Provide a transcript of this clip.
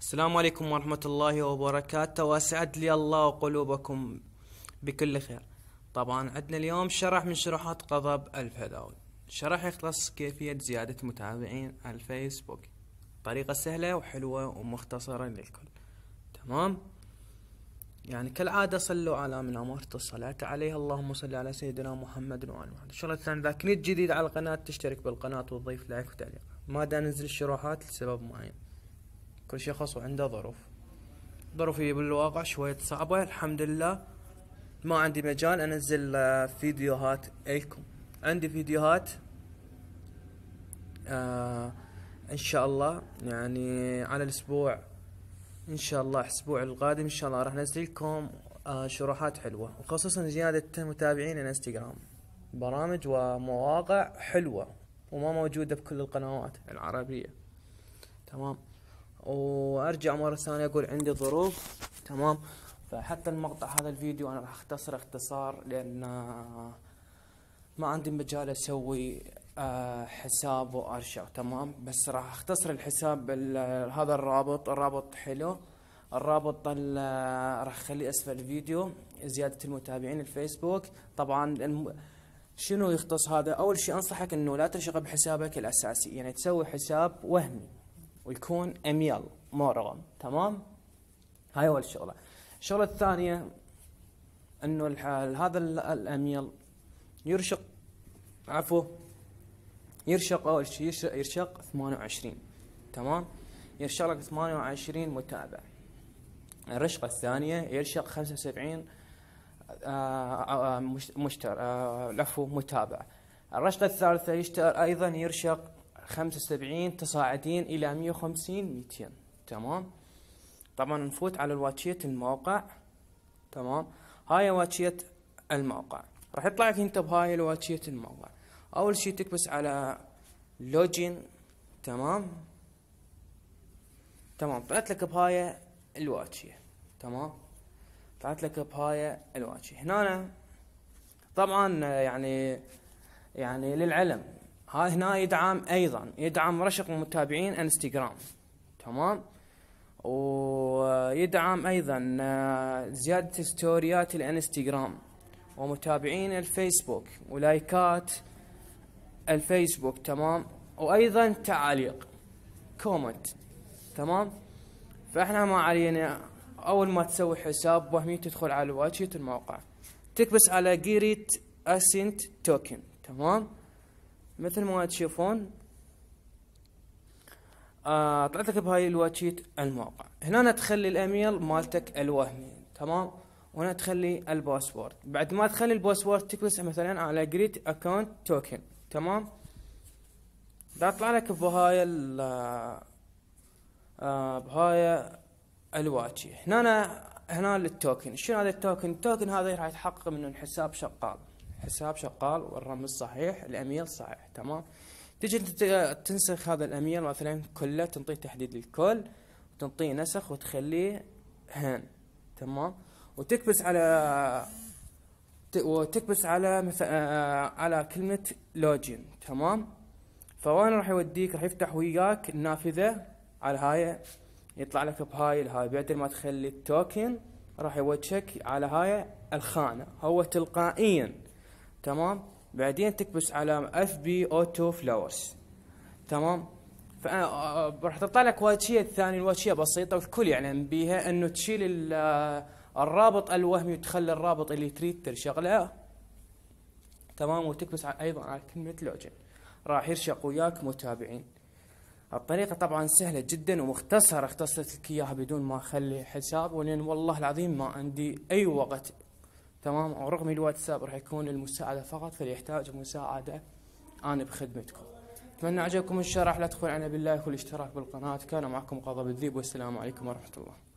السلام عليكم ورحمة الله وبركاته وأسعد لي الله قلوبكم بكل خير طبعا عندنا اليوم شرح من شروحات غضب الفداوي شرح يختص كيفية زيادة متابعين على الفيسبوك طريقة سهلة وحلوة ومختصرة للكل تمام يعني كالعادة صلوا على من أمارة الصلاة عليه اللهم صل على سيدنا محمد وعلى محمد شغلة ثانية إذا كنت جديد على القناة تشترك بالقناة وتضيف لايك وتعليق ما دا أنزل الشروحات لسبب معين كل شخص وعنده ظروف ظروفي بالواقع شوية صعبة الحمد لله ما عندي مجال انزل آه، فيديوهات الكم عندي فيديوهات آه ان شاء الله يعني على الاسبوع ان شاء الله الاسبوع القادم ان شاء الله راح انزل لكم آه شروحات حلوة وخصوصا زيادة متابعين انستغرام برامج ومواقع حلوة وما موجودة بكل القنوات العربية تمام وارجع مره ثانيه اقول عندي ظروف تمام فحتى المقطع هذا الفيديو انا راح اختصر اختصار لان آه، ما عندي مجال اسوي آه، حساب وارشع تمام بس راح اختصر الحساب آه، هذا الرابط الرابط حلو الرابط راح اخليه اسفل الفيديو زياده المتابعين الفيسبوك طبعا الم... شنو يختص هذا اول شيء انصحك انه لا تنشغل بحسابك الاساسي يعني تسوي حساب وهمي ويكون مو مورغم تمام هاي اول شغله الشغله الثانيه انه هذا الاميل يرشق عفوا يرشق اول شيء يرشق 28 تمام يرشق لك 28 متابع الرشقه الثانيه يرشق 75 مشتر عفوا متابع الرشقه الثالثه يشتر ايضا يرشق 75 تصاعدين الى 150 200 تمام طبعا نفوت على الواتشية الموقع تمام هاي واتشيت الموقع راح يطلع لك انت بهاي الواتشية الموقع اول شيء تكبس على لوجين تمام تمام طلعت لك بهاي الواتشية تمام طلعت لك بهاي الواتشية هنا طبعا يعني يعني للعلم هذا هنا يدعم ايضا يدعم رشق متابعين انستغرام تمام ويدعم ايضا آه، زيادة ستوريات الانستغرام ومتابعين الفيسبوك ولايكات الفيسبوك تمام وايضا تعاليق كومنت تمام فاحنا ما علينا اول ما تسوي حساب وهمي تدخل على واجهة الموقع تكبس على جيريت اسنت توكن تمام مثل ما تشوفون آه طلعت لك بهاي الواتشيت الموقع هنا تخلي الايميل مالتك الوهمي تمام وهنا تخلي الباسورد بعد ما تخلي الباسورد تكبس مثلا على جريت اكونت توكن تمام دا طلع لك بهاي ال آه، آه، بهاي الواتشي هنا هنا للتوكن شنو هذا التوكن التوكن هذا راح يتحقق من الحساب شغال الحساب شغال والرمز صحيح الاميل صحيح تمام تجي انت تنسخ هذا الاميل مثلا كله تنطيه تحديد الكل وتنطيه نسخ وتخليه هان تمام وتكبس على وتكبس على مثلا آه، على كلمة لوجين تمام فوين راح يوديك راح يفتح وياك النافذة على هاي يطلع لك بهاي الهاي بدل ما تخلي التوكن راح يوجهك على هاي الخانة هو تلقائيا تمام بعدين تكبس على اف بي اوتو فلاورز تمام فانا آه، آه، راح تطلع لك واتشيه الثاني الواتشيه بسيطه والكل يعلم بيها انه تشيل آه، الرابط الوهمي وتخلي الرابط اللي تريد تشغله تمام وتكبس ايضا على كلمه لوجن راح يرشق وياك متابعين الطريقه طبعا سهله جدا ومختصره اختصرت لك اياها بدون ما اخلي حساب ولان والله العظيم ما عندي اي وقت تمام ورقمي الواتساب راح يكون للمساعدة فقط فاللي يحتاج مساعدة أنا بخدمتكم أتمنى عجبكم الشرح لا تخون عنا باللايك والاشتراك بالقناة كان معكم قضاء الذيب والسلام عليكم ورحمة الله